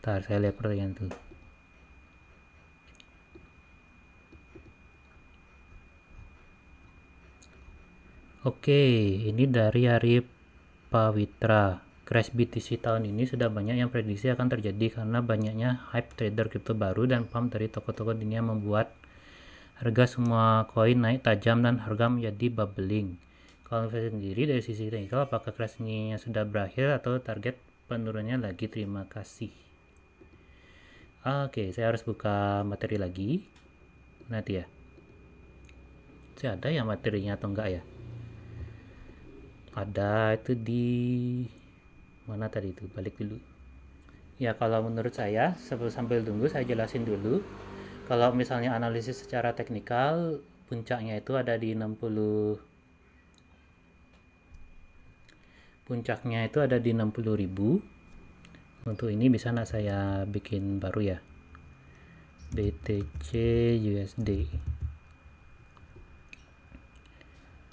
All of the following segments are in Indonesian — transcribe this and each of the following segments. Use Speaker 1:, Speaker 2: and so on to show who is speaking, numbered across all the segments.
Speaker 1: Bentar, saya lihat pertanyaan itu. Oke, ini dari Arif Pawitra. Crash BTC tahun ini sudah banyak yang prediksi akan terjadi karena banyaknya hype trader crypto baru dan pump dari toko-toko dunia membuat harga semua koin naik tajam dan harga menjadi bubbling. Kalau saya sendiri dari sisi teknikal, apakah crash ini sudah berakhir atau target penurunannya lagi? Terima kasih. Oke, saya harus buka materi lagi. Nanti ya. Saya ada ya materinya atau enggak ya? Ada itu di mana tadi itu? Balik dulu. Ya, kalau menurut saya sambil sambil tunggu saya jelasin dulu. Kalau misalnya analisis secara teknikal, puncaknya itu ada di 60 puncaknya itu ada di 60.000 untuk ini bisa nak saya bikin baru ya BTC USD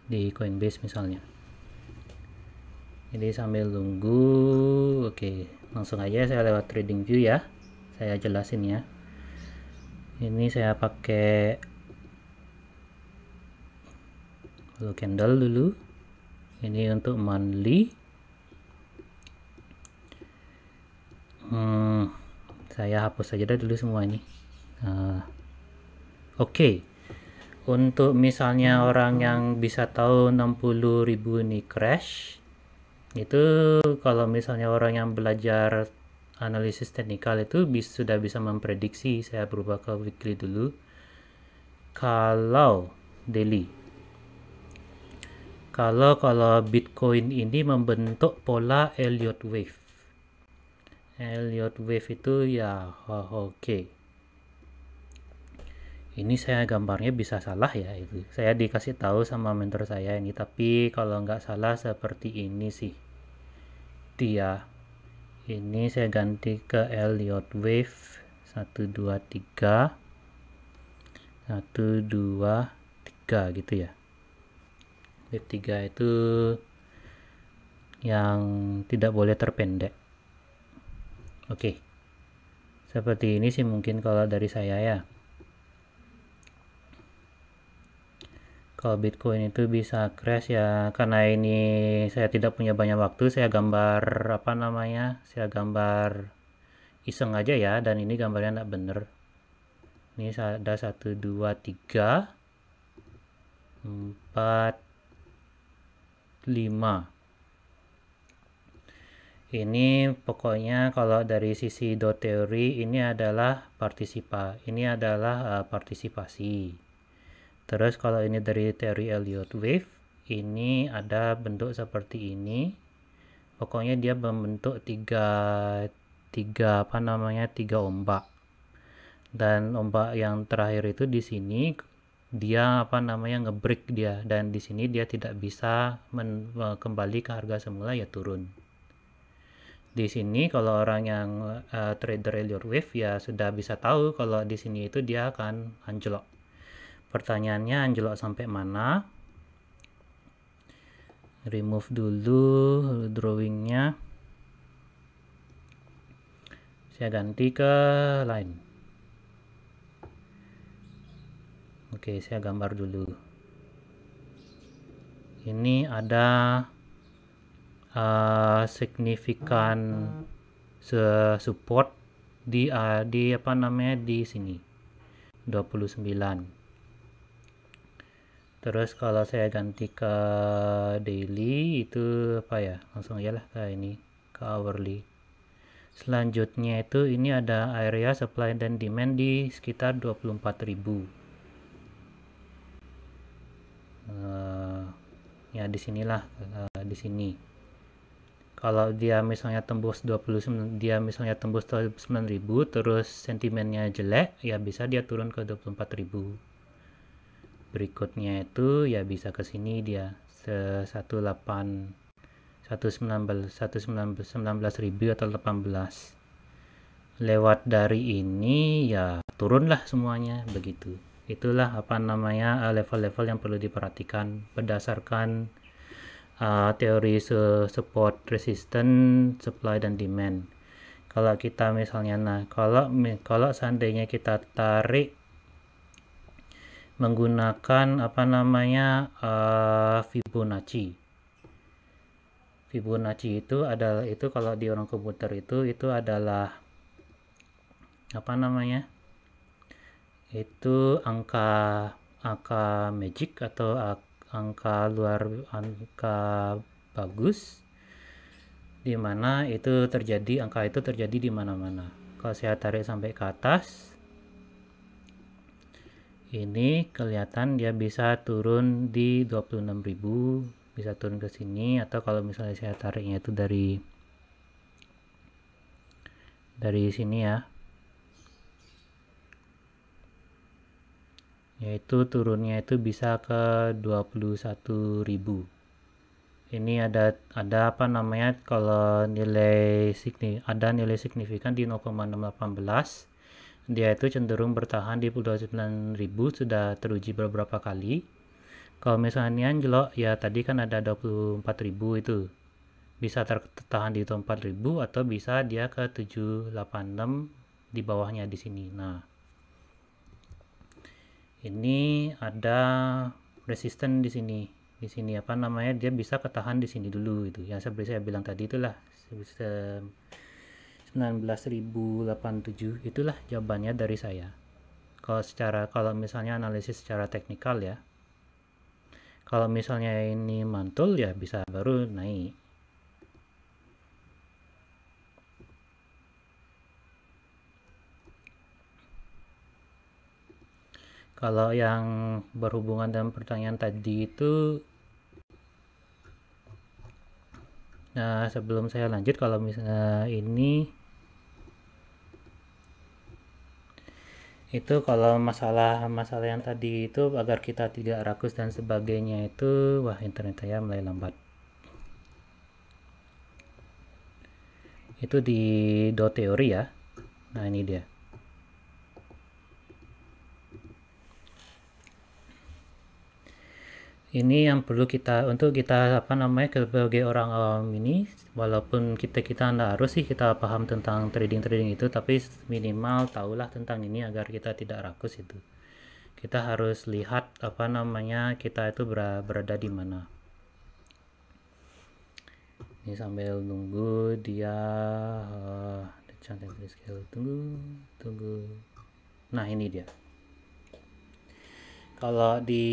Speaker 1: di Coinbase misalnya jadi sambil nunggu oke langsung aja saya lewat trading view ya saya jelasin ya ini saya pakai Hello candle dulu ini untuk monthly hmm, saya hapus saja dulu semua ini uh, eh, oke okay. untuk misalnya orang yang bisa tahu 60.000 ini crash itu kalau misalnya orang yang belajar analisis teknikal itu bisa sudah bisa memprediksi saya berubah ke weekly dulu kalau daily kalau kalau Bitcoin ini membentuk pola Elliott wave Elliot wave itu ya oh, oke okay. ini saya gambarnya bisa salah ya itu saya dikasih tahu sama mentor saya ini tapi kalau nggak salah seperti ini sih dia ini saya ganti ke Elliot wave 1 2 3 1 2 3 gitu ya wave 3 itu yang tidak boleh terpendek Oke. Seperti ini sih mungkin kalau dari saya ya. Kalau Bitcoin itu bisa crash ya karena ini saya tidak punya banyak waktu, saya gambar apa namanya? Saya gambar iseng aja ya dan ini gambarnya tidak bener. Ini ada 1 2 3 4 5 ini pokoknya kalau dari sisi do teori ini adalah partisipa ini adalah uh, partisipasi terus kalau ini dari teori Elliott wave ini ada bentuk seperti ini pokoknya dia membentuk tiga tiga apa namanya tiga ombak dan ombak yang terakhir itu di sini dia apa namanya ngebreak dia dan di sini dia tidak bisa eh, kembali ke harga semula ya turun di sini kalau orang yang uh, trader Elliott Wave ya sudah bisa tahu kalau di sini itu dia akan anjlok. Pertanyaannya anjlok sampai mana? Remove dulu drawingnya. Saya ganti ke line. Oke, saya gambar dulu. Ini ada uh, signifikan support di uh, di apa namanya di sini 29 terus kalau saya ganti ke daily itu apa ya langsung lah ke ini ke hourly selanjutnya itu ini ada area supply dan demand di sekitar 24.000 uh, eh, ya disinilah uh, di sini kalau dia misalnya tembus 29 dia misalnya tembus 29.000 terus sentimennya jelek ya bisa dia turun ke 24.000 berikutnya itu ya bisa ke sini dia 18 119 belas 19.000 atau 18 lewat dari ini ya turunlah semuanya begitu itulah apa namanya eh, level-level yang perlu diperhatikan berdasarkan uh, teori support resistance supply dan demand kalau kita misalnya nah kalau kalau seandainya kita tarik menggunakan apa namanya uh, Fibonacci Fibonacci itu adalah itu kalau di orang komputer itu itu adalah apa namanya itu angka angka magic atau angka luar angka bagus di mana itu terjadi angka itu terjadi di mana-mana kalau saya tarik sampai ke atas ini kelihatan dia bisa turun di 26.000 bisa turun ke sini atau kalau misalnya saya tariknya itu dari dari sini ya yaitu turunnya itu bisa ke 21.000 ini ada ada apa namanya kalau nilai signi ada nilai signifikan di 0,618 dia itu cenderung bertahan di 29.000 sudah teruji beberapa kali kalau misalnya anjlok ya tadi kan ada 24.000 itu bisa tertahan di 24.000 atau bisa dia ke 786 di bawahnya di sini nah ini ada resisten di sini di sini apa namanya dia bisa ketahan di sini dulu itu. yang saya saya bilang tadi itulah 19.087 itulah jawabannya dari saya kalau secara kalau misalnya analisis secara teknikal ya kalau misalnya ini mantul ya bisa baru naik kalau yang berhubungan dengan pertanyaan tadi itu nah sebelum saya lanjut kalau misalnya ini itu kalau masalah masalah yang tadi itu agar kita tidak rakus dan sebagainya itu wah internet saya mulai lambat itu di do teori ya nah ini dia ini yang perlu kita untuk kita apa namanya sebagai orang awam ini walaupun kita kita tidak harus sih kita paham tentang trading trading itu tapi minimal tahulah tentang ini agar kita tidak rakus itu kita harus lihat apa namanya kita itu berada di mana ini sambil nunggu dia uh, scale tunggu tunggu nah ini dia kalau di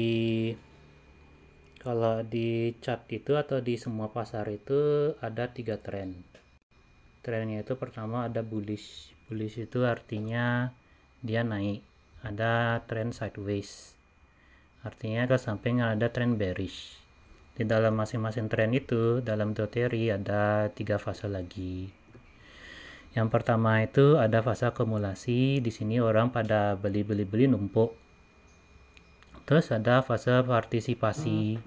Speaker 1: kalau di chart itu atau di semua pasar itu ada tiga tren. Trennya itu pertama ada bullish. Bullish itu artinya dia naik. Ada trend sideways. Artinya ke samping ada tren bearish. Di dalam masing-masing tren itu, dalam teori ada tiga fase lagi. Yang pertama itu ada fase akumulasi. Di sini orang pada beli-beli-beli numpuk Terus ada fase partisipasi.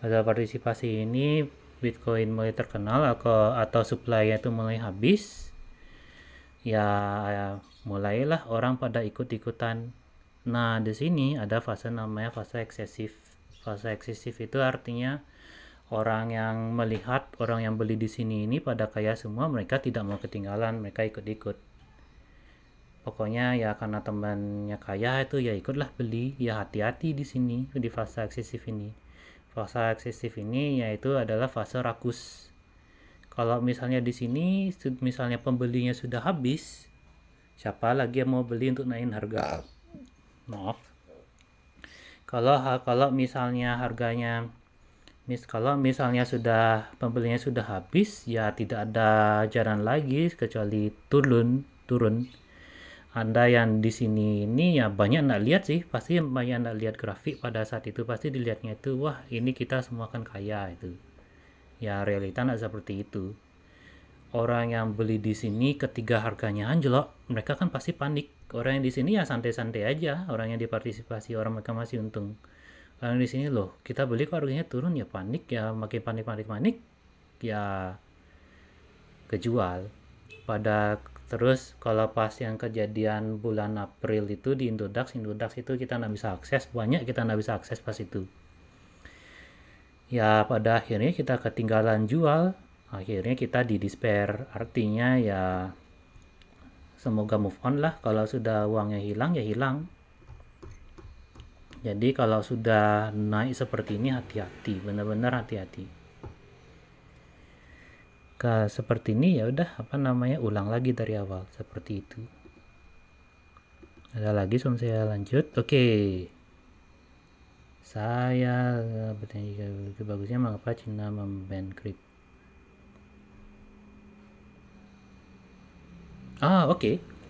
Speaker 1: Fase partisipasi ini Bitcoin mulai terkenal atau atau supply itu mulai habis. Ya, ya, mulailah orang pada ikut-ikutan. Nah, di sini ada fase namanya fase eksesif. Fase eksesif itu artinya orang yang melihat orang yang beli di sini ini pada kaya semua mereka tidak mau ketinggalan mereka ikut-ikut pokoknya ya karena temannya kaya itu ya ikutlah beli ya hati-hati di sini di fase eksesif ini fase eksesif ini yaitu adalah fase rakus kalau misalnya di sini misalnya pembelinya sudah habis siapa lagi yang mau beli untuk naikin harga ah. maaf kalau kalau misalnya harganya mis kalau misalnya sudah pembelinya sudah habis ya tidak ada jalan lagi kecuali turun turun anda yang di sini ini ya banyak nak lihat sih, pasti banyak nak lihat grafik pada saat itu pasti dilihatnya itu wah ini kita semua kan kaya itu. Ya realita nak seperti itu. Orang yang beli di sini ketiga harganya anjlok, mereka kan pasti panik. Orang yang di sini ya santai-santai aja, orang yang dipartisipasi orang mereka masih untung. Orang di sini loh, kita beli kok harganya turun ya panik ya makin panik-panik panik ya kejual pada Terus kalau pas yang kejadian bulan April itu di Indodax, Indodax itu kita nggak bisa akses, banyak kita nggak bisa akses pas itu. Ya pada akhirnya kita ketinggalan jual, akhirnya kita di despair, artinya ya semoga move on lah, kalau sudah uangnya hilang ya hilang. Jadi kalau sudah naik seperti ini hati-hati, benar-benar hati-hati ke seperti ini ya udah apa namanya ulang lagi dari awal seperti itu ada lagi sebelum saya lanjut oke okay. saya bertanya jika bagusnya mengapa Cina memban krip ah oke okay.